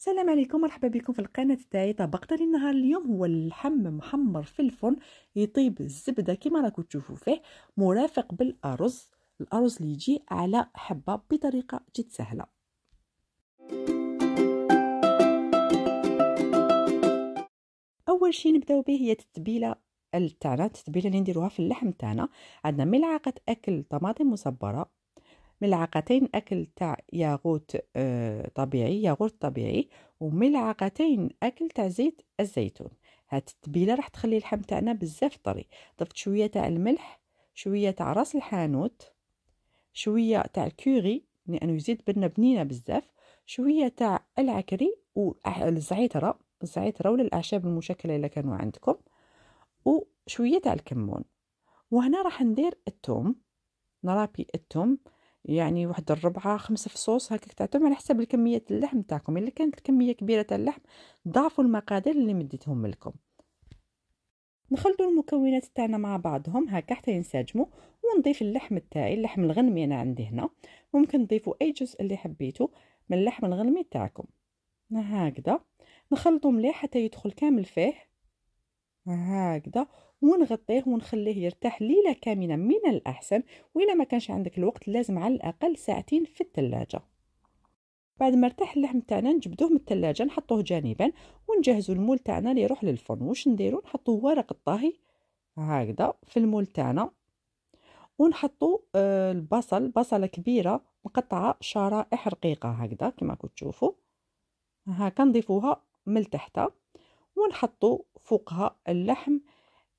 السلام عليكم مرحبا بكم في القناه تاعي طبقنا للنهار اليوم هو اللحم محمر في الفرن يطيب الزبده كما راكم تشوفوا فيه مرافق بالارز الارز اللي يجي على حبه بطريقه جد سهله اول شيء نبداو به هي التتبيله تاعنا التتبيله اللي نديروها في اللحم تاعنا عندنا ملعقه اكل طماطم مصبره ملعقتين أكل تاع ياغوت آه، طبيعي ياغوت طبيعي وملعقتين أكل تاع زيت الزيتون هاد التبيله راح تخلي اللحم تاعنا بزاف طري ضفت شويه تاع الملح شويه تاع راس الحانوت شويه تاع الكوري لانه يزيد بنه بنينه بزاف شويه تاع العكري والزعتره الزعتره ولا الاعشاب المشكله الا كانوا عندكم وشويه تاع الكمون وهنا راح ندير الثوم نرابي الثوم يعني واحد الربعة خمسة فصوص هكاك تعطيهم على حسب الكمية اللحم تاعكم الا كانت الكمية كبيرة تاع اللحم ضعفوا المقادير اللي مديتهم لكم نخلطوا المكونات تاعنا مع بعضهم هكا حتى ينسجموا ونضيف اللحم تاعي اللحم الغنمي انا عندي هنا ممكن تضيفوا اي جزء اللي حبيتو من اللحم الغنمي تاعكم هكذا نخلطوا مليح حتى يدخل كامل فيه هكذا ونغطيه ونخليه يرتاح ليله كامله من الاحسن والا ما كانش عندك الوقت لازم على الاقل ساعتين في الثلاجه بعد ما ارتاح اللحم تاعنا نجبدوه من الثلاجه نحطوه جانبا ونجهزوا المول تاعنا اللي يروح للفرن واش نديرو نحطوا ورق الطهي هكذا في المول تاعنا ونحطوا آه، البصل بصله كبيره مقطعه شرائح رقيقه هكذا كما راكم تشوفوا هاكا نضيفوها من تحتها ونحطوا فوقها اللحم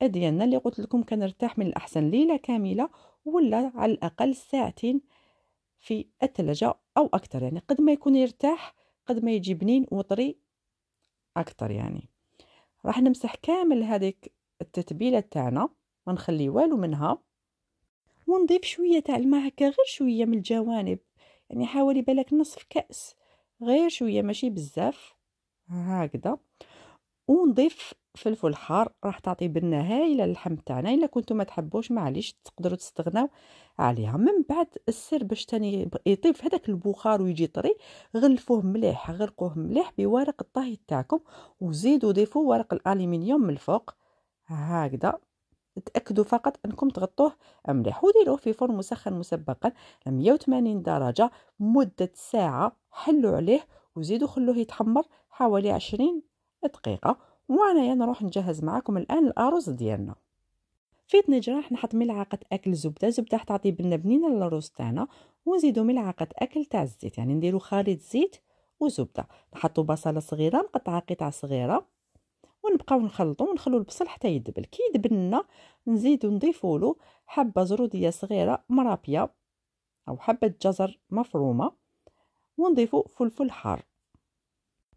ديالنا اللي قلت لكم كنرتاح من الاحسن ليله كامله ولا على الاقل ساعتين في الثلاجه او اكثر يعني قد ما يكون يرتاح قد ما يجي بنين وطري اكثر يعني راح نمسح كامل هذيك التتبيله تاعنا ما نخلي والو منها ونضيف شويه تاع المعكه غير شويه من الجوانب يعني حوالي بالك نصف كاس غير شويه ماشي بزاف هكذا ونضيف فلفل حار راح تعطي بنه هايله للحم تاعنا الا كنتو ما تحبوش معليش تقدروا تستغناو عليها من بعد السر باش تاني يطيب في هذاك البخار ويجي طري غلفوه مليح غرقوه مليح بورق الطهي تاعكم وزيدوا ضيفوا ورق الالومنيوم من الفوق هكذا تاكدوا فقط انكم تغطوه مليح وديروه في فرن مسخن مسبقا 180 درجه مده ساعه حلوا عليه وزيدوا خلوه يتحمر حوالي 20 دقيقه وانايا نروح نجهز معاكم الان الارز ديالنا في طنجره راح نحط ملعقه اكل زبده زبده راح تعطي بنه بنينه للرز تاعنا ونزيدو ملعقه اكل تاع الزيت يعني نديرو خليط زيت وزبده نحطو بصله صغيره مقطعه قطع صغيره ونبقاو نخلطو ونخلو البصل حتى يدبل كي يدبل لنا نزيدو نضيفو له حبه زروديه صغيره مرابيه او حبه جزر مفرومه ونضيفو فلفل حار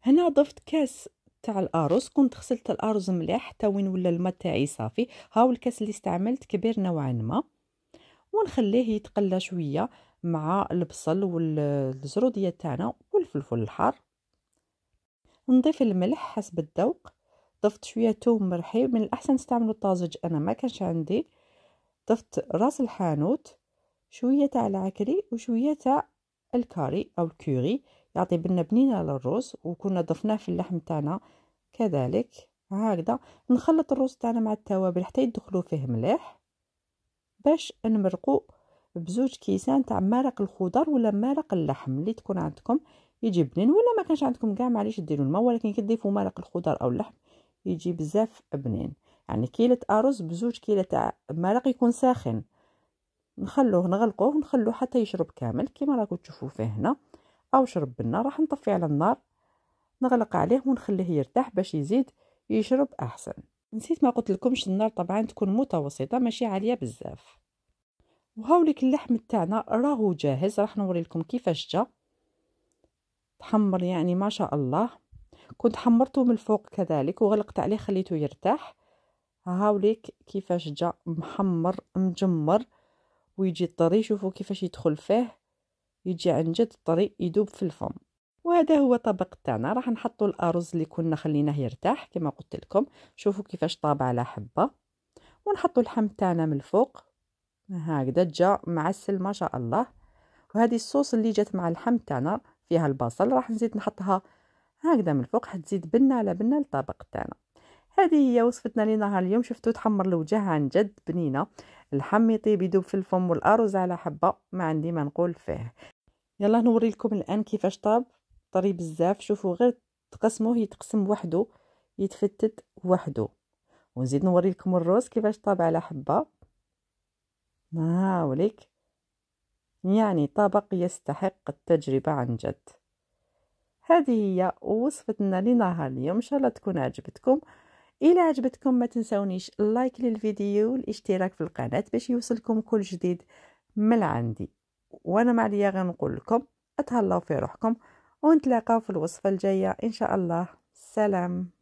هنا ضفت كاس تاع الارز كنت غسلت الارز مليح حتى وين ولا الماء تاعي صافي هاو الكاس اللي استعملت كبير نوعا ما ونخليه يتقلى شويه مع البصل والزروديه تاعنا والفلفل الحار نضيف الملح حسب الذوق ضفت شويه توم مرحي من الاحسن تستعملوا الطازج انا ما كانش عندي ضفت راس الحانوت شويه تاع العكري وشويه تاع الكاري او الكوري يعطي بنه بنينه على الروز وكنا ضفناه في اللحم تاعنا كذلك هكذا نخلط الروز تاعنا مع التوابل حتى يدخلوا فيه مليح باش نمرقوا بزوج كيسان تاع مرق الخضر ولا مرق اللحم اللي تكون عندكم يجي بنين ولا ما كانش عندكم كاع معليش ديروا الماء ولكن كي تضيفوا مرق الخضر او اللحم يجي بزاف بنين يعني كيلة ارز بزوج كيلة تاع مرق يكون ساخن نخلوه نغلقوه ونخلوه حتى يشرب كامل كيما راكم تشوفوا فيه هنا او شرب بالنار راح نطفي على النار نغلق عليه ونخليه يرتاح باش يزيد يشرب احسن نسيت ما قلت لكمش النار طبعا تكون متوسطه ماشي عاليه بزاف وهاوليك اللحم تاعنا راهو جاهز راح نوري لكم كيفاش جا تحمر يعني ما شاء الله كنت حمرته من الفوق كذلك وغلقت عليه خليته يرتاح هاوليك كيفاش جا محمر مجمر ويجي طري شوفوا كيفاش يدخل فيه يجي عن جد طري يدوب في الفم وهذا هو طبق تاعنا راح نحطوا الارز اللي كنا خليناه يرتاح كما قلت لكم شوفوا كيفاش طاب على حبه ونحطوا اللحم تاعنا من الفوق هكذا جا معسل ما شاء الله وهذه الصوص اللي جات مع اللحم تاعنا فيها البصل راح نزيد نحطها هكذا من الفوق حتزيد بنه على بنه للطبق تاعنا هذه هي وصفتنا لنهار اليوم شفتوا تحمر الوجه عن جد بنينه الحم يطيب يدوب في الفم والارز على حبه ما عندي ما نقول فيه يلا نوري لكم الان كيفاش طاب طري بزاف شوفوا غير تقسموه يتقسم وحده يتفتت وحده ونزيد نوري لكم الروز كيفاش طاب على حبه ما هاوليك يعني طبق يستحق التجربه عن جد هذه هي وصفتنا لنهار اليوم ان شاء الله تكون عجبتكم الى عجبتكم ما تنسونيش اللايك للفيديو والاشتراك في القناه باش يوصلكم كل جديد من عندي وانا معليا غنقول لكم اتهلاو في روحكم ونتلاقاو في الوصفه الجايه ان شاء الله سلام